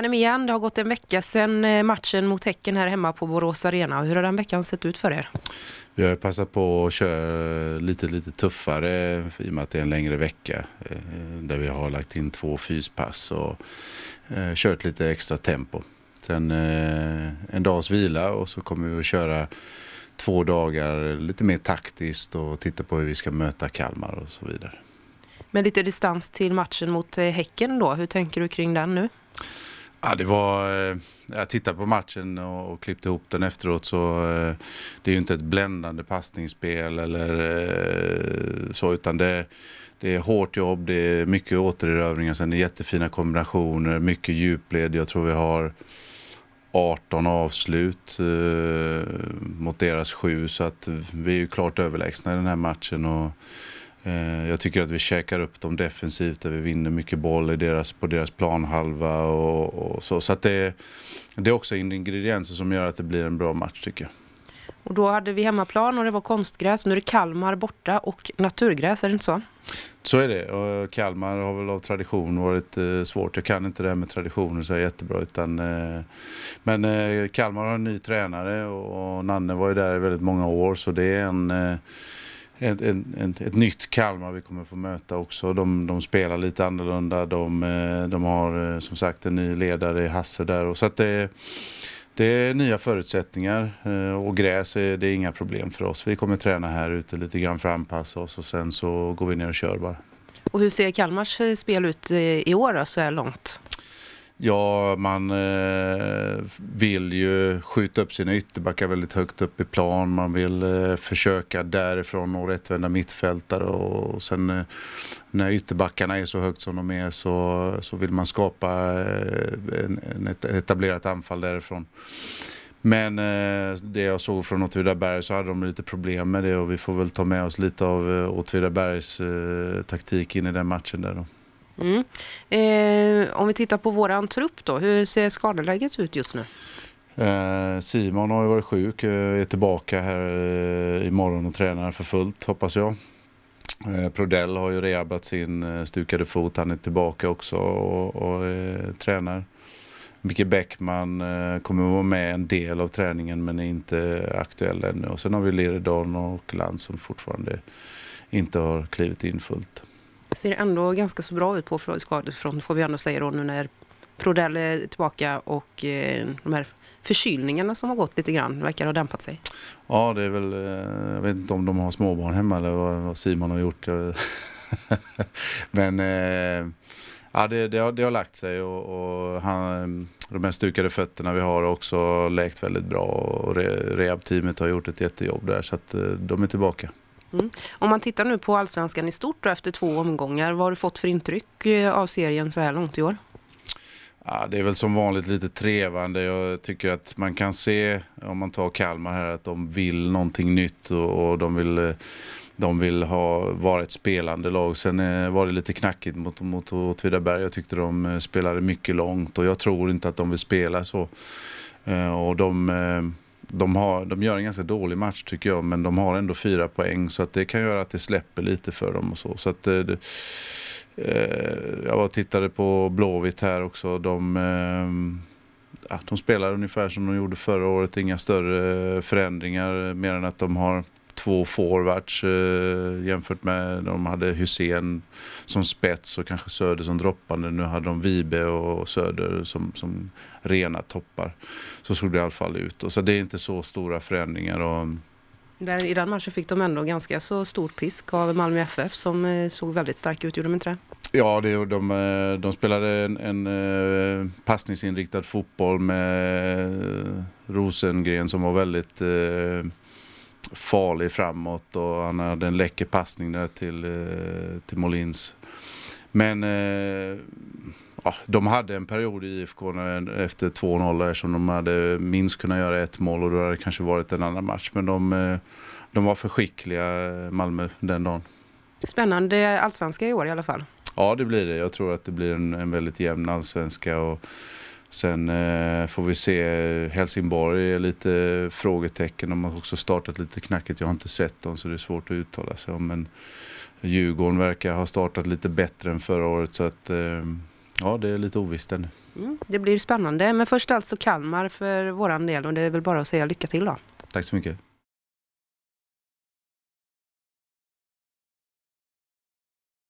veckan igen. Det har gått en vecka sedan eh, matchen mot Häcken här hemma på Borås Arena. Hur har den veckan sett ut för er? Vi har passat på att köra lite, lite tuffare i och med att det är en längre vecka eh, där vi har lagt in två fyspass och eh, kört lite extra tempo. Sen en dags vila och så kommer vi att köra två dagar lite mer taktiskt och titta på hur vi ska möta Kalmar och så vidare. Med lite distans till matchen mot Häcken då, hur tänker du kring den nu? Ja, det var, eh, jag tittade på matchen och, klippte ihop den efteråt så eh, det är ju inte ett bländande passningsspel eller eh, så utan det, det är hårt jobb, det är mycket återerövringar, sen är jättefina kombinationer, mycket djupled. Jag tror vi har 18 avslut mot deras sju så att vi är ju klart överlägsna i den här matchen. Och, Eh, jag tycker att vi käkar upp dem defensivt, där vi vinner mycket boll i deras, på deras planhalva och, och så. Så det, det är också ingredienser som gör att det blir en bra match tycker jag. Och då hade vi hemmaplan och det var konstgräs. Nu är det Kalmar borta och naturgräs, är det inte så? Så är det. Och Kalmar har väl av tradition varit eh, svårt. Jag kan inte det här med traditioner så jättebra. Utan, eh, men eh, Kalmar har en ny tränare och, och Nanne var ju där i väldigt många år så det är en eh, ett, ett, ett, nytt Kalmar vi kommer få möta också. De, de spelar lite annorlunda. De, eh, de, har eh, som sagt en ny ledare i Hasse där. Och så att det, det är nya förutsättningar eh, och gräs är, det är inga problem för oss. Vi kommer träna här ute lite grann för att anpassa oss och sen så går vi ner och kör bara. Och hur ser Kalmars spel ut i år då, så här långt? Ja, man eh, vill ju skjuta upp sina ytterbackar väldigt högt upp i plan. Man vill eh, försöka därifrån nå rättvända mittfältare och sen eh, när ytterbackarna är så högt som de är så, så vill man skapa en, en etablerat anfall därifrån. Men eh, det jag såg från Åtvidaberg så hade de lite problem med det och vi får väl ta med oss lite av eh, Åtvidabergs eh, taktik in i den matchen där då. Mm. Eh, om vi tittar på våran trupp då, hur ser skadeläget ut just nu? Eh, Simon har ju varit sjuk, eh, är tillbaka här eh, imorgon och tränar för fullt hoppas jag. Eh, Prodell har ju rehabat sin stukade fot, han är tillbaka också och, och tränar. Micke Bäckman kommer att vara med en del av träningen men är inte aktuell ännu. Och sen har vi Leredon och Land som fortfarande inte har klivit in fullt ser ändå ganska så bra ut på skadefronten får vi ändå säga då nu när Prodell är tillbaka och eh, de här förkylningarna som har gått lite grann verkar ha dämpat sig. Ja, det är väl, eh, jag vet inte om de har småbarn hemma eller vad, Simon har gjort. Men eh, ja, det, det, har, det har lagt sig och, och han, de här stukade fötterna vi har också läkt väldigt bra och re, rehabteamet har gjort ett jättejobb där så att eh, de är tillbaka. Mm. Om man tittar nu på allsvenskan i stort och efter två omgångar, vad har du fått för intryck eh, av serien så här långt i år? Ja, det är väl som vanligt lite trevande. Jag tycker att man kan se, om man tar Kalmar här, att de vill någonting nytt och, och de vill eh, de vill ha, vara ett spelande lag. Sen eh, var det lite knackigt mot, mot Åtvidaberg. Jag tyckte de spelade mycket långt och jag tror inte att de vill spela så. och de de, har, de gör en ganska dålig match tycker jag, men de har ändå fyra poäng så att det kan göra att det släpper lite för dem och så. så att, eh, det, eh, jag var och tittade på Blåvitt här också. De, eh, de spelar ungefär som de gjorde förra året, inga större eh, förändringar mer än att de har två forwards eh, jämfört med de hade Hussein som spets och kanske Söder som droppande. Nu hade de Vibe och Söder som, som rena toppar. Så såg det i alla fall ut. Och så det är inte så stora förändringar. Och, där I den matchen fick de ändå ganska så stort pisk av Malmö FF som eh, såg väldigt starka ut, gjorde de inte det? Ja, det, de, eh, de spelade en, en eh, passningsinriktad fotboll med Rosengren som var väldigt farlig framåt och han hade en läcker passning där till, eh, till Molins. Men eh, ja, de hade en period i IFK när, efter 2-0 som de hade minst kunnat göra ett mål och då hade det kanske varit en annan match. Men de, eh, de var för skickliga, Malmö, den dagen. Spännande allsvenska i år i alla fall. Ja, det blir det. Jag tror att det blir en, en väldigt jämn allsvenska. Och, Sen eh, får vi se. Helsingborg är lite frågetecken. De har också startat lite knackigt. Jag har inte sett dem så det är svårt att uttala sig om. Men Djurgården verkar ha startat lite bättre än förra året. Så att, eh, ja, det är lite ovisst ännu. Mm, det blir spännande. Men först alltså Kalmar för våran del. Och det är väl bara att säga lycka till då. Tack så mycket.